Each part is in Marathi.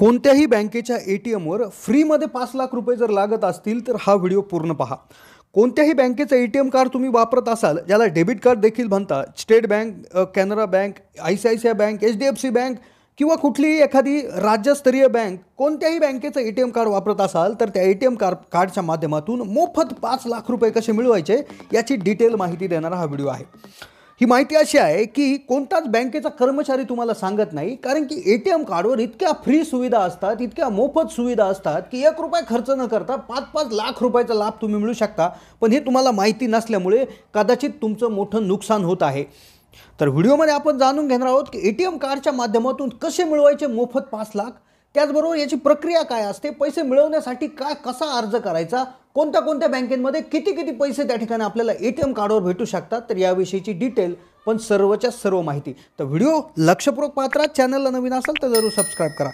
कोणत्याही बँकेच्या ए टी एमवर फ्रीमध्ये पाच लाख रुपये जर लागत असतील तर हा व्हिडिओ पूर्ण पहा कोणत्याही बँकेचं ए टी एम कार्ड तुम्ही वापरत असाल ज्याला डेबिट कार्ड देखील म्हणता State Bank Canara bank I C I C I bank H D F C bank किंवा कुठलीही एखादी राज्यस्तरीय बँक कोणत्याही बँकेचं ए टी एम कार्ड वापरत असाल तर त्या ए टी एम कार्ड कार्डच्या माध्यमातून मोफत पाच लाख रुपये कसे मिळवायचे याची डिटेल माहिती देणारा हा व्हिडिओ आहे ही माहिती अशी आहे की कोणताच बँकेचा कर्मचारी तुम्हाला सांगत नाही कारण की ए टी एम कार्डवर इतक्या फ्री सुविधा असतात इतक्या मोफत सुविधा असतात की एक रुपये खर्च न करता पाच पाच लाख रुपयाचा लाभ तुम्ही मिळू शकता पण हे तुम्हाला माहिती नसल्यामुळे कदाचित तुमचं मोठं नुकसान होत आहे तर व्हिडिओमध्ये आपण जाणून घेणार आहोत की ए टी एम कार्डच्या माध्यमातून कसे मिळवायचे मोफत पाच लाख त्याचबरोबर याची प्रक्रिया काय असते पैसे मिळवण्यासाठी काय कसा अर्ज करायचा कोणत्या कोणत्या बँकेमध्ये किती किती पैसे त्या ठिकाणी आपल्याला ए टी एम कार्डवर भेटू शकतात तर याविषयीची डिटेल पण सर्वच्या सर्व माहिती तर व्हिडिओ लक्षपूर्वक पात्रात चॅनलला नवीन असाल तर जरूर सबस्क्राईब करा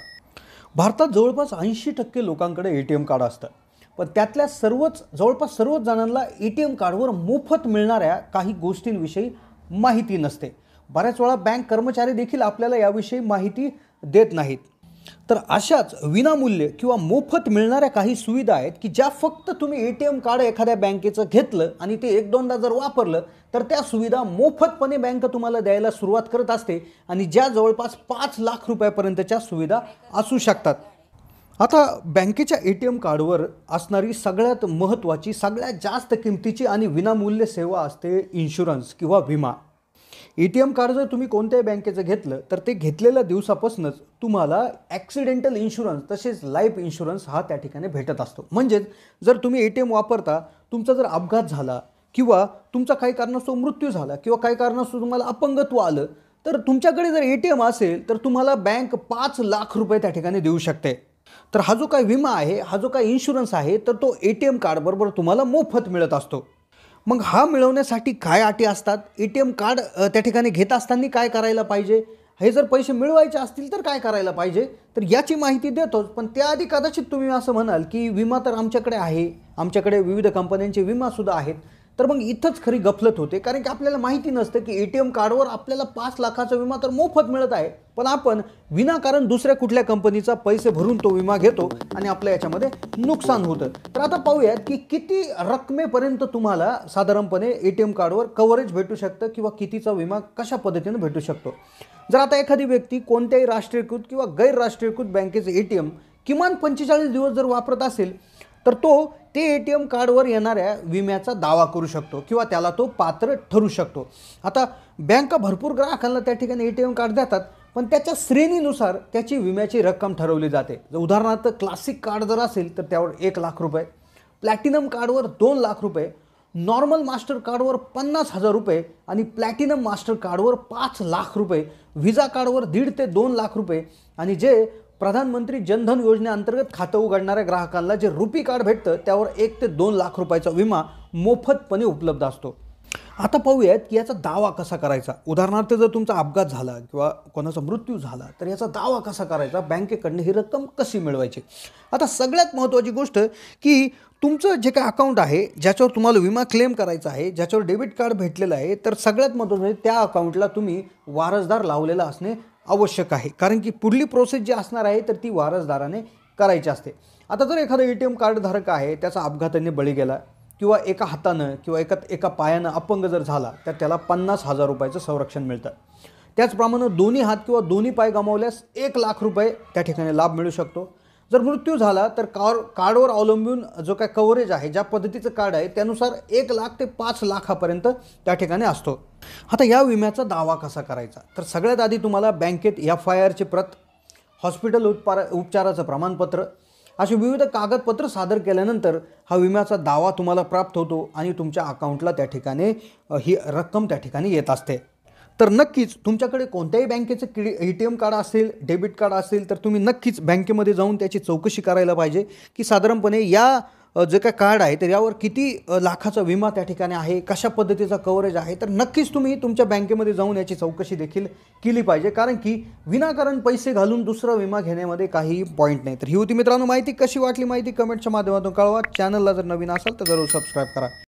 भारतात जवळपास ऐंशी टक्के लोकांकडे ए टी एम कार्ड असतं पण त्यातल्या सर्वच जवळपास सर्वच जणांना ए टी एम कार्डवर मोफत मिळणाऱ्या काही गोष्टींविषयी माहिती नसते बऱ्याच वेळा बँक कर्मचारी देखील आपल्याला याविषयी माहिती देत नाहीत तर अशाच विनामूल्य किंवा मोफत मिळणाऱ्या काही सुविधा आहेत की ज्या फक्त तुम्ही ए टी एम कार्ड एखाद्या बँकेचं घेतलं आणि ते एक दोनदा जर वापरलं तर त्या सुविधा मोफतपणे बँक तुम्हाला द्यायला सुरुवात करत असते आणि ज्या जवळपास पाच लाख रुपयापर्यंतच्या सुविधा असू शकतात आता बँकेच्या ए टी एम कार्डवर असणारी सगळ्यात महत्त्वाची सगळ्यात जास्त किमतीची आणि विनामूल्य सेवा असते इन्शुरन्स किंवा विमा ए टी एम कार्ड जर तुम्ही कोणत्याही बँकेचं घेतलं तर ते घेतलेल्या दिवसापासूनच तुम्हाला ॲक्सिडेंटल इन्शुरन्स तसेच लाईफ इन्शुरन्स हा त्या ठिकाणी भेटत असतो म्हणजेच जर तुम्ही ए टी एम वापरता तुमचा जर अपघात झाला किंवा तुमचा काही कारणास्तव मृत्यू झाला किंवा काही कारणास्तव तुम्हाला अपंगत्व आलं तर तुमच्याकडे जर ए टी एम असेल तर तुम्हाला बँक पाच लाख रुपये त्या ठिकाणी देऊ शकते तर हा जो काय विमा आहे हा जो काय इन्शुरन्स आहे तर तो ए टी एम कार्डबरोबर तुम्हाला मोफत मिळत असतो मग हा मिळवण्यासाठी काय अटी असतात ए टी एम कार्ड त्या ठिकाणी घेत असताना काय करायला पाहिजे हे जर पैसे मिळवायचे असतील तर काय करायला पाहिजे तर याची माहिती देतोच पण त्याआधी कदाचित तुम्ही असं म्हणाल की विमा तर आमच्याकडे आहे आमच्याकडे विविध कंपन्यांचे विमासुद्धा आहेत तर मग इथंच खरी गफलत होते कारण की आपल्याला माहिती नसतं की ए टी एम कार्डवर आपल्याला पाच लाखाचा विमा तर मोफत मिळत आहे पण आपण विनाकारण दुसऱ्या कुठल्या कंपनीचा पैसे भरून तो विमा घेतो आणि आपलं याच्यामध्ये नुकसान होतं तर आता पाहूयात की किती रकमेपर्यंत तुम्हाला साधारणपणे ए टी एम कार्डवर कव्हरेज भेटू शकतं किंवा कितीचा विमा कशा पद्धतीनं भेटू शकतो जर आता एखादी व्यक्ती कोणत्याही राष्ट्रीयकृत किंवा गैरराष्ट्रीयकृत बँकेचे ए टी एम किमान पंचेचाळीस दिवस जर वापरत असेल तर तो ते ए टी एम कार्डवर येणाऱ्या विम्याचा दावा करू शकतो किंवा त्याला तो पात्र ठरू शकतो आता बँका भरपूर ग्राहकांना त्या ठिकाणी ए टी एम कार्ड देतात पण त्याच्या श्रेणीनुसार त्याची विम्याची रक्कम ठरवली जाते उदाहरणार्थ क्लासिक कार्ड जर असेल तर त्यावर एक लाख रुपये प्लॅटिनम कार्डवर दोन लाख रुपये नॉर्मल मास्टर कार्डवर पन्नास हजार रुपये आणि प्लॅटिनम मास्टर कार्डवर पाच लाख रुपये व्हिजा कार्डवर दीड ते दोन लाख रुपये आणि जे प्रधानमंत्री जनधन योजनेअंतर्गत खातं उघडणाऱ्या ग्राहकांना जे रुपी कार्ड भेटतं त्यावर एक ते दोन लाख रुपयाचा विमा मोफतपणे उपलब्ध असतो आता पाहूयात की याचा दावा कसा करायचा उदाहरणार्थ जर तुमचा अपघात झाला किंवा कोणाचा मृत्यू झाला तर याचा दावा कसा करायचा बँकेकडनं ही रक्कम कशी मिळवायची आता सगळ्यात महत्त्वाची गोष्ट की तुमचं जे काय अकाउंट आहे ज्याच्यावर तुम्हाला विमा क्लेम करायचा आहे ज्याच्यावर डेबिट कार्ड भेटलेलं आहे तर सगळ्यात महत्त्वाचं म्हणजे त्या अकाउंटला तुम्ही वारसदार लावलेला असणे आवश्यक आहे कारण की पुढली प्रोसेस जी असणार आहे तर ती वारसदाराने करायची असते आता जर एखादा ए टी एम कार्डधारक आहे त्याचा अपघाताने बळी गेला किंवा एका हातानं किंवा एका एका पायानं अपंग जर झाला तर त्याला पन्नास हजार रुपयाचं संरक्षण मिळतं त्याचप्रमाणे दोन्ही हात किंवा दोन्ही पाय गमावल्यास एक लाख रुपये त्या ठिकाणी लाभ मिळू शकतो जर मृत्यू झाला तर कार कार्डवर अवलंबून जो काय कव्हरेज आहे ज्या पद्धतीचं कार्ड आहे त्यानुसार एक लाख ते पाच लाखापर्यंत त्या ठिकाणी असतो आता या विम्याचा दावा कसा करायचा तर सगळ्यात आधी तुम्हाला बँकेत एफ आय आरची प्रत हॉस्पिटल उपचारा उपचाराचं प्रमाणपत्र अशी विविध कागदपत्र सादर केल्यानंतर हा विम्याचा दावा तुम्हाला प्राप्त होतो आणि तुमच्या अकाउंटला त्या ठिकाणी ही रक्कम त्या ठिकाणी येत असते तर नक्कीच तुमच्याकडे कोणत्याही बँकेचं क्रि ए टी एम कार्ड असेल डेबिट कार्ड असेल तर तुम्ही नक्कीच बँकेमध्ये जाऊन त्याची चौकशी करायला पाहिजे की साधारणपणे या जे काय कार्ड आहे तर यावर किती लाखाचा विमा त्या ठिकाणी आहे कशा पद्धतीचा कव्हरेज आहे तर नक्कीच तुम्ही तुमच्या बँकेमध्ये जाऊन याची चौकशी देखील केली पाहिजे कारण की विनाकारण पैसे घालून दुसरा विमा घेण्यामध्ये काही पॉईंट नाही तर ही होती मित्रांनो माहिती कशी वाटली माहिती कमेंटच्या माध्यमातून कळवा चॅनलला जर नवीन असाल तर जरूर सबस्क्राईब करा